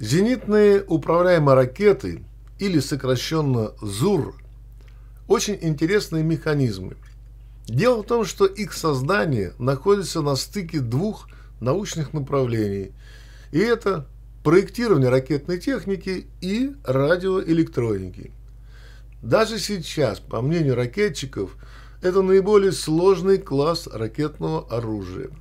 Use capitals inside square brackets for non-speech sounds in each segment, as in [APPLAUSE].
Зенитные управляемые ракеты, или сокращенно ЗУР, очень интересные механизмы. Дело в том, что их создание находится на стыке двух научных направлений, и это проектирование ракетной техники и радиоэлектроники. Даже сейчас, по мнению ракетчиков, это наиболее сложный класс ракетного оружия –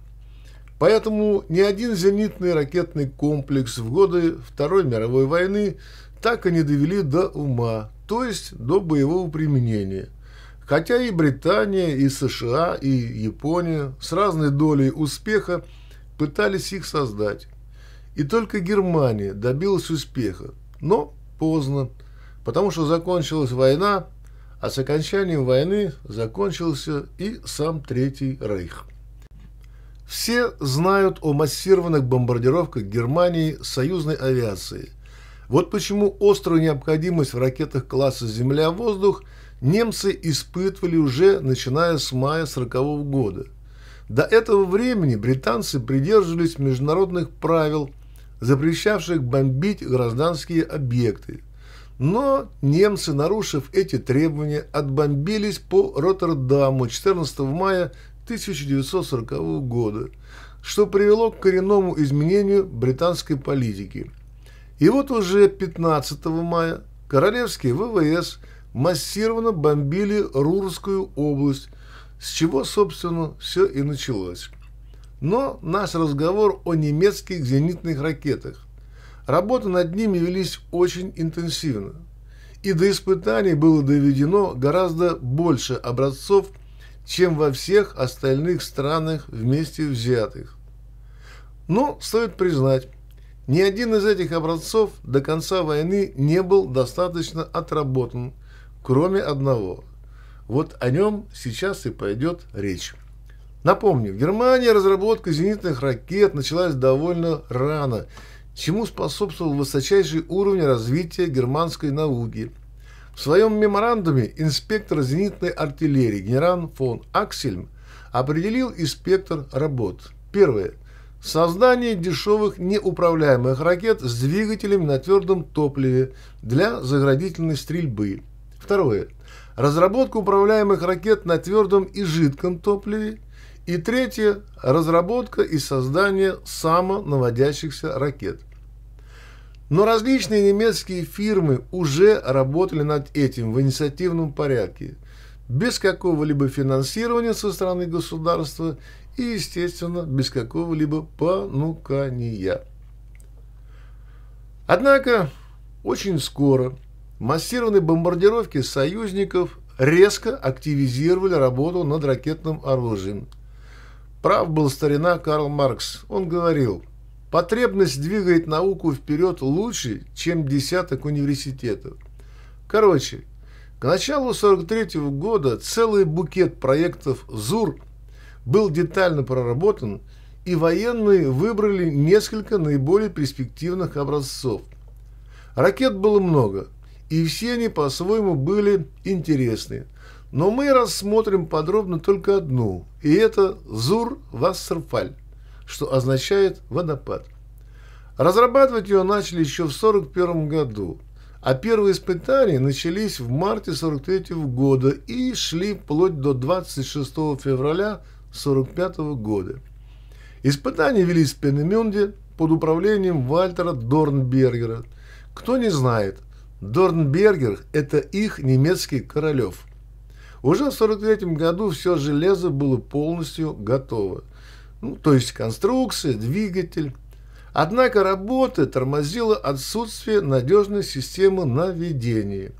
Поэтому ни один зенитный ракетный комплекс в годы Второй мировой войны так и не довели до ума, то есть до боевого применения. Хотя и Британия, и США, и Япония с разной долей успеха пытались их создать. И только Германия добилась успеха, но поздно, потому что закончилась война, а с окончанием войны закончился и сам Третий Рейх. Все знают о массированных бомбардировках Германии союзной авиации. Вот почему острую необходимость в ракетах класса «Земля-воздух» немцы испытывали уже начиная с мая 40 -го года. До этого времени британцы придерживались международных правил, запрещавших бомбить гражданские объекты. Но немцы, нарушив эти требования, отбомбились по Роттердаму 14 мая 1940 года, что привело к коренному изменению британской политики. И вот уже 15 мая королевские ВВС массированно бомбили Рурскую область, с чего, собственно, все и началось. Но наш разговор о немецких зенитных ракетах. Работы над ними велись очень интенсивно. И до испытаний было доведено гораздо больше образцов – чем во всех остальных странах вместе взятых. Но стоит признать, ни один из этих образцов до конца войны не был достаточно отработан, кроме одного. Вот о нем сейчас и пойдет речь. Напомню, в Германии разработка зенитных ракет началась довольно рано, чему способствовал высочайший уровень развития германской науки – в своем меморандуме инспектор зенитной артиллерии генерал фон Аксельм определил и спектр работ. Первое. Создание дешевых неуправляемых ракет с двигателями на твердом топливе для заградительной стрельбы. Второе. Разработка управляемых ракет на твердом и жидком топливе. И третье – разработка и создание самонаводящихся ракет – но различные немецкие фирмы уже работали над этим в инициативном порядке, без какого-либо финансирования со стороны государства и, естественно, без какого-либо понукания. Однако, очень скоро массированные бомбардировки союзников резко активизировали работу над ракетным оружием. Прав был старина Карл Маркс. Он говорил – Потребность двигает науку вперед лучше, чем десяток университетов. Короче, к началу 43 -го года целый букет проектов ЗУР был детально проработан, и военные выбрали несколько наиболее перспективных образцов. Ракет было много, и все они по-своему были интересны. Но мы рассмотрим подробно только одну, и это ЗУР-Вассерфаль что означает водопад. Разрабатывать ее начали еще в 1941 году, а первые испытания начались в марте 1943 года и шли вплоть до 26 февраля 1945 года. Испытания велись в Пенемюнде под управлением Вальтера Дорнбергера. Кто не знает, Дорнбергер – это их немецкий королев. Уже в 1943 году все железо было полностью готово ну, то есть конструкция, двигатель. Однако работы тормозило отсутствие надежной системы наведения.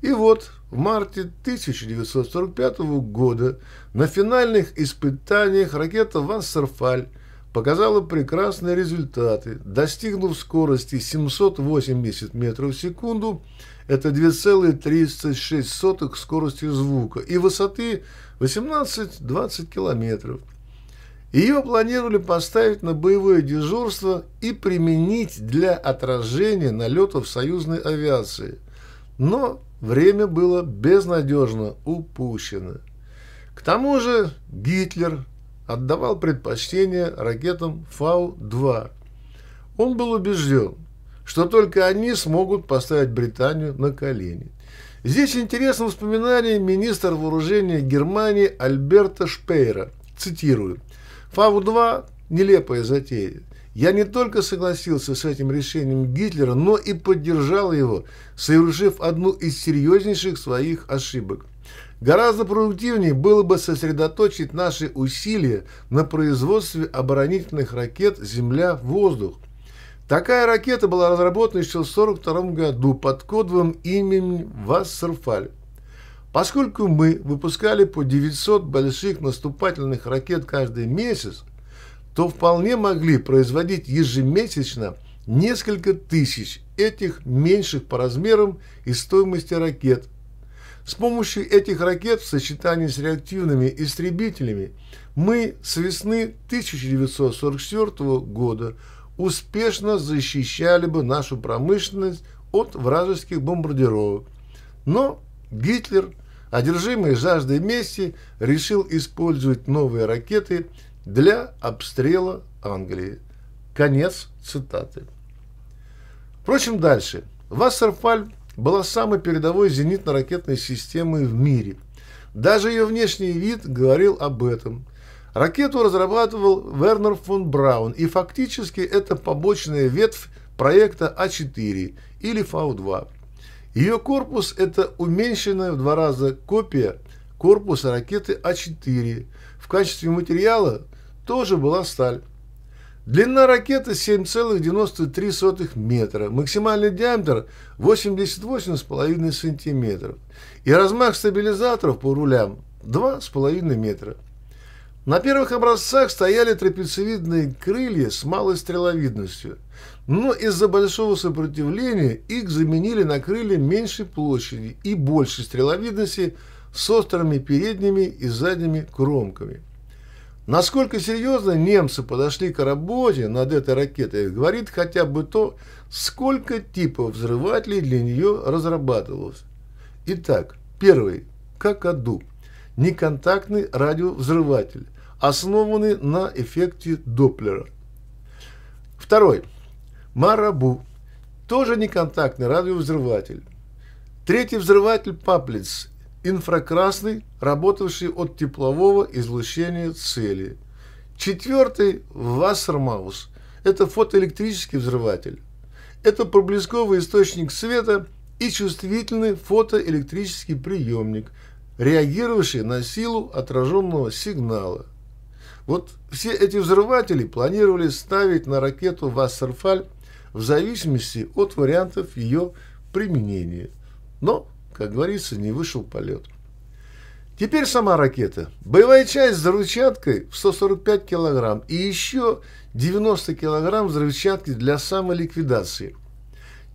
И вот в марте 1945 года на финальных испытаниях ракета «Вассерфаль» показала прекрасные результаты, достигнув скорости 780 метров в секунду, это 2,36 скорости звука, и высоты 18-20 километров – ее планировали поставить на боевое дежурство и применить для отражения налетов союзной авиации. Но время было безнадежно упущено. К тому же Гитлер отдавал предпочтение ракетам Фау-2. Он был убежден, что только они смогут поставить Британию на колени. Здесь интересно вспоминание министра вооружения Германии Альберта Шпейра. Цитирую. Фау-2 – нелепая затея. Я не только согласился с этим решением Гитлера, но и поддержал его, совершив одну из серьезнейших своих ошибок. Гораздо продуктивнее было бы сосредоточить наши усилия на производстве оборонительных ракет «Земля-воздух». Такая ракета была разработана еще в 1942 году под кодовым именем «Вассерфаль». Поскольку мы выпускали по 900 больших наступательных ракет каждый месяц, то вполне могли производить ежемесячно несколько тысяч этих меньших по размерам и стоимости ракет. С помощью этих ракет в сочетании с реактивными истребителями мы с весны 1944 года успешно защищали бы нашу промышленность от вражеских бомбардировок. Но Гитлер, одержимый жаждой мести, решил использовать новые ракеты для обстрела Англии. Конец цитаты. Впрочем, дальше. Вассерфаль была самой передовой зенитно-ракетной системой в мире. Даже ее внешний вид говорил об этом. Ракету разрабатывал Вернер фон Браун, и фактически это побочная ветвь проекта А4 или Фау-2. Ее корпус – это уменьшенная в два раза копия корпуса ракеты А4. В качестве материала тоже была сталь. Длина ракеты 7,93 метра, максимальный диаметр 88,5 сантиметров и размах стабилизаторов по рулям 2,5 метра. На первых образцах стояли трапециевидные крылья с малой стреловидностью, но из-за большого сопротивления их заменили на крылья меньшей площади и большей стреловидности с острыми передними и задними кромками. Насколько серьезно немцы подошли к работе над этой ракетой, говорит хотя бы то, сколько типов взрывателей для нее разрабатывалось. Итак, первый – как какаду, неконтактный радиовзрыватель, основаны на эффекте Доплера. Второй. Марабу. Тоже неконтактный радиовзрыватель. Третий взрыватель Паплиц. Инфракрасный, работавший от теплового излучения цели. Четвертый – Вассермаус. Это фотоэлектрический взрыватель. Это проблесковый источник света и чувствительный фотоэлектрический приемник, реагировавший на силу отраженного сигнала – вот все эти взрыватели планировали ставить на ракету Вассерфаль в зависимости от вариантов ее применения. Но, как говорится, не вышел полет. Теперь сама ракета. Боевая часть с взрывчаткой в 145 килограмм и еще 90 килограмм взрывчатки для самоликвидации.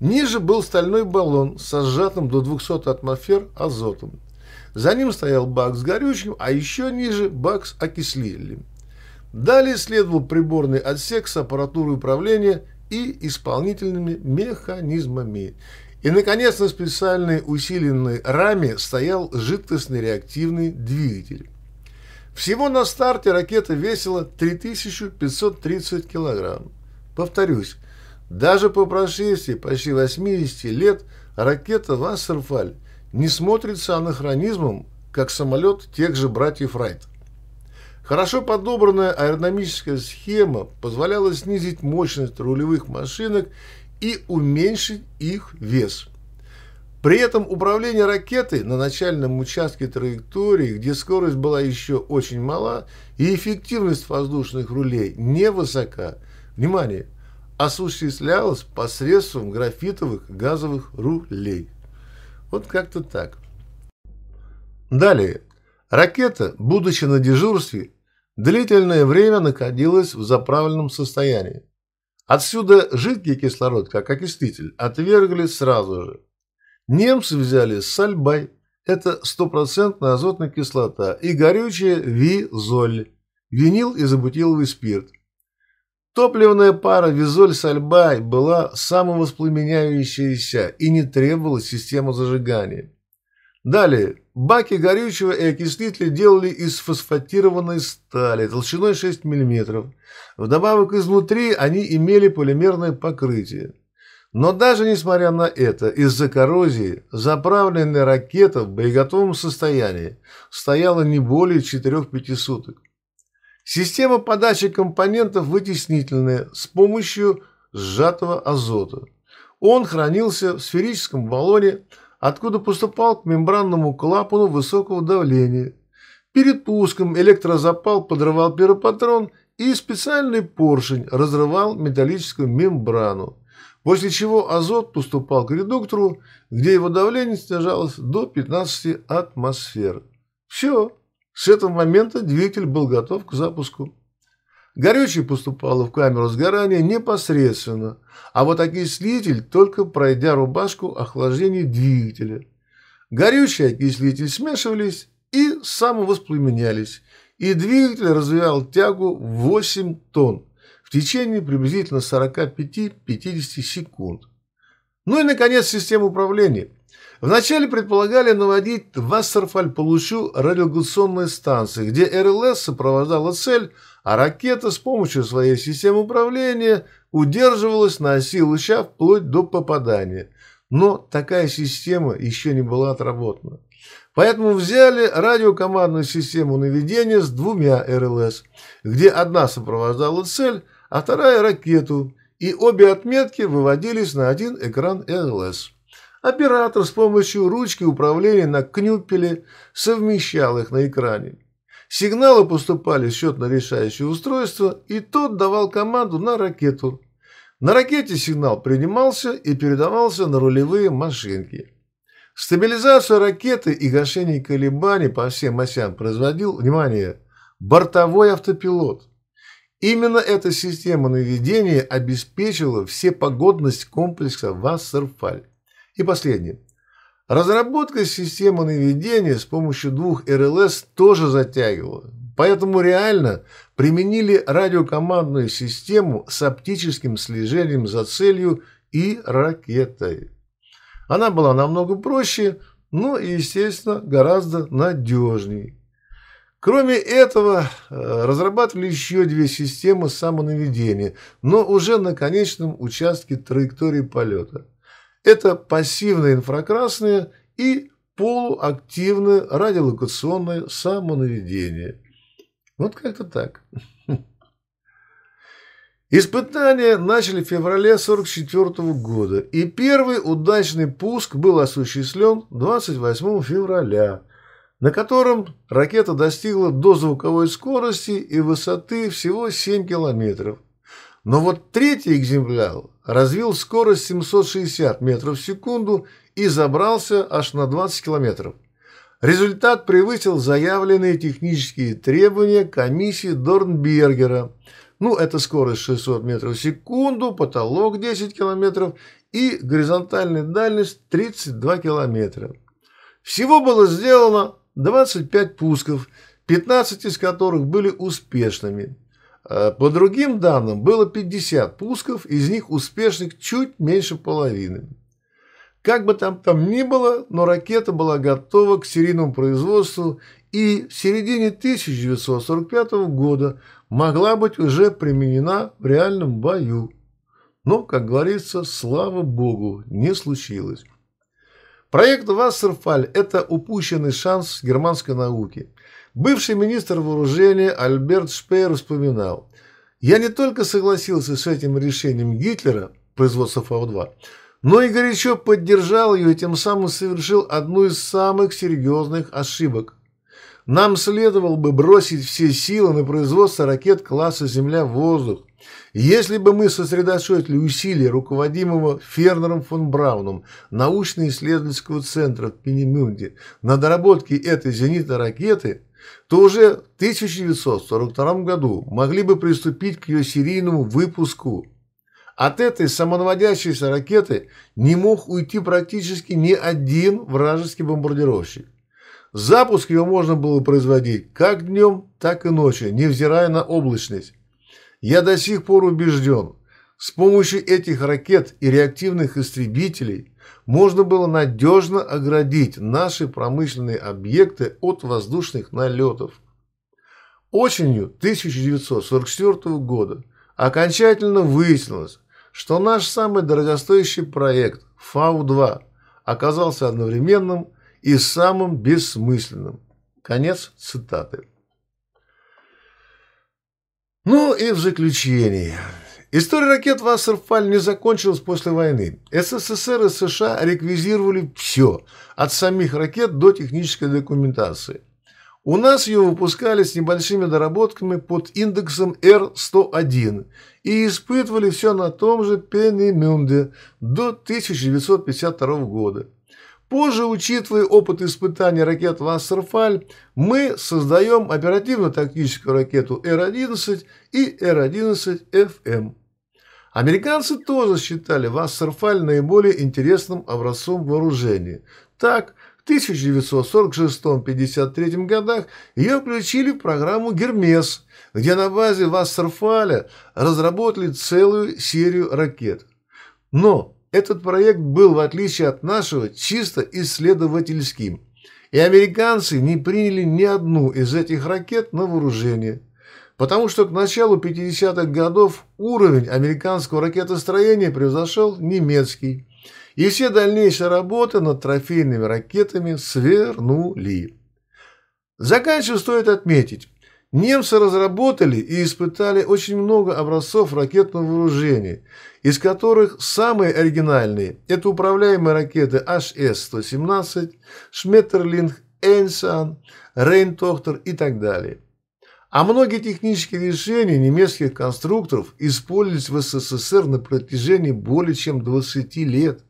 Ниже был стальной баллон со сжатым до 200 атмосфер азотом. За ним стоял бак с горючим, а еще ниже бак с окислителем. Далее следовал приборный отсек с аппаратурой управления и исполнительными механизмами. И, наконец, на специальной усиленной раме стоял жидкостный реактивный двигатель. Всего на старте ракета весила 3530 килограмм. Повторюсь, даже по прошествии почти 80 лет ракета «Вассерфаль» не смотрится анахронизмом, как самолет тех же братьев Райт. Хорошо подобранная аэродинамическая схема позволяла снизить мощность рулевых машинок и уменьшить их вес. При этом управление ракетой на начальном участке траектории, где скорость была еще очень мала и эффективность воздушных рулей невысока, внимание, осуществлялось посредством графитовых газовых рулей. Вот как-то так. Далее. Ракета, будучи на дежурстве, длительное время находилась в заправленном состоянии. Отсюда жидкий кислород, как окислитель, отвергли сразу же. Немцы взяли сальбай, это стопроцентная азотная кислота, и горючее визоль, винил и забутиловый спирт. Топливная пара визоль-сальбай была самовоспламеняющаяся и не требовала системы зажигания. Далее. Баки горючего и окислители делали из фосфатированной стали толщиной 6 мм. Вдобавок изнутри они имели полимерное покрытие. Но даже несмотря на это, из-за коррозии заправленная ракета в боеготовом состоянии стояла не более 4-5 суток. Система подачи компонентов вытеснительная с помощью сжатого азота. Он хранился в сферическом баллоне – откуда поступал к мембранному клапану высокого давления. Перед пуском электрозапал подрывал пиропатрон и специальный поршень разрывал металлическую мембрану, после чего азот поступал к редуктору, где его давление снижалось до 15 атмосфер. Все, с этого момента двигатель был готов к запуску. Горючее поступало в камеру сгорания непосредственно, а вот окислитель только пройдя рубашку охлаждения двигателя. Горючее и окислитель смешивались и самовоспламенялись, и двигатель развивал тягу 8 тонн в течение приблизительно 45-50 секунд. Ну и, наконец, система управления. Вначале предполагали наводить в Вассерфаль по лучу радиолокационной станции, где РЛС сопровождала цель – а ракета с помощью своей системы управления удерживалась на оси луча вплоть до попадания. Но такая система еще не была отработана. Поэтому взяли радиокомандную систему наведения с двумя РЛС, где одна сопровождала цель, а вторая – ракету, и обе отметки выводились на один экран РЛС. Оператор с помощью ручки управления на кнюпеле совмещал их на экране. Сигналы поступали в счетно-решающее устройство, и тот давал команду на ракету. На ракете сигнал принимался и передавался на рулевые машинки. Стабилизацию ракеты и гашение колебаний по всем осям производил, внимание, бортовой автопилот. Именно эта система наведения обеспечила всепогодность комплекса Вассерфаль. И последнее. Разработка системы наведения с помощью двух РЛС тоже затягивала, поэтому реально применили радиокомандную систему с оптическим слежением за целью и ракетой. Она была намного проще, но и, естественно, гораздо надежнее. Кроме этого, э, разрабатывали еще две системы самонаведения, но уже на конечном участке траектории полета – это пассивные инфракрасные и полуактивные радиолокационные самонаведение. Вот как-то так. [LAUGHS] Испытания начали в феврале 1944 года, и первый удачный пуск был осуществлен 28 февраля, на котором ракета достигла дозвуковой скорости и высоты всего 7 километров – но вот третий экземпляр развил скорость 760 метров в секунду и забрался аж на 20 километров. Результат превысил заявленные технические требования комиссии Дорнбергера. Ну, это скорость 600 метров в секунду, потолок 10 километров и горизонтальная дальность 32 километра. Всего было сделано 25 пусков, 15 из которых были успешными. Э, по другим данным, было 50 пусков, из них успешных чуть меньше половины. Как бы там, там ни было, но ракета была готова к серийному производству и в середине 1945 года могла быть уже применена в реальном бою. Но, как говорится, слава богу, не случилось. Проект Вассерфаль – это упущенный шанс германской науки. Бывший министр вооружения Альберт Шпеер вспоминал, «Я не только согласился с этим решением Гитлера, производства Фау-2, но и горячо поддержал ее и тем самым совершил одну из самых серьезных ошибок. Нам следовало бы бросить все силы на производство ракет класса «Земля-воздух», если бы мы сосредоточили усилия руководимого Фернером фон Брауном научно-исследовательского центра в Пенемюнде на доработке этой зенитной ракеты, то уже в 1942 году могли бы приступить к ее серийному выпуску. От этой самонаводящейся ракеты не мог уйти практически ни один вражеский бомбардировщик. Запуск ее можно было производить как днем, так и ночью, невзирая на облачность. Я до сих пор убежден, с помощью этих ракет и реактивных истребителей можно было надежно оградить наши промышленные объекты от воздушных налетов. Осенью 1944 года окончательно выяснилось, что наш самый дорогостоящий проект «Фау-2» оказался одновременным и самым бессмысленным. Конец цитаты. Ну и в заключение. История ракет Вассерфаль не закончилась после войны. СССР и США реквизировали все, от самих ракет до технической документации. У нас ее выпускали с небольшими доработками под индексом R101 и испытывали все на том же Пенемюнде до 1952 года. Позже, учитывая опыт испытаний ракет «Вассерфаль», мы создаем оперативно-тактическую ракету Р-11 и Р-11ФМ. Эм. Американцы тоже считали «Вассерфаль» наиболее интересным образцом вооружения. Так, в 1946-53 годах ее включили в программу «Гермес», где на базе «Вассерфаля» разработали целую серию ракет. Но этот проект был, в отличие от нашего, чисто исследовательским, и американцы не приняли ни одну из этих ракет на вооружение, потому что к началу 50-х годов уровень американского ракетостроения превзошел немецкий, и все дальнейшие работы над трофейными ракетами свернули. Заканчивая стоит отметить, Немцы разработали и испытали очень много образцов ракетного вооружения, из которых самые оригинальные – это управляемые ракеты HS-117, Шметерлинг, Энсан, Рейнтохтер и так далее. А многие технические решения немецких конструкторов использовались в СССР на протяжении более чем 20 лет.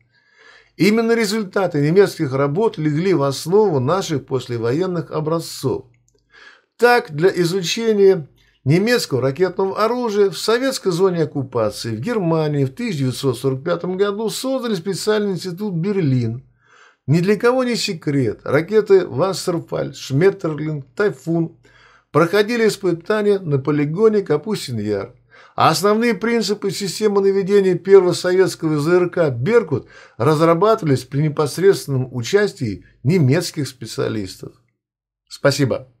Именно результаты немецких работ легли в основу наших послевоенных образцов. Так, для изучения немецкого ракетного оружия в советской зоне оккупации в Германии в 1945 году создали специальный институт «Берлин», ни для кого не секрет, ракеты Вассерфаль, Шметерлинг, Тайфун проходили испытания на полигоне Капустин-Яр. А основные принципы системы наведения первого советского ЗРК «Беркут» разрабатывались при непосредственном участии немецких специалистов. Спасибо.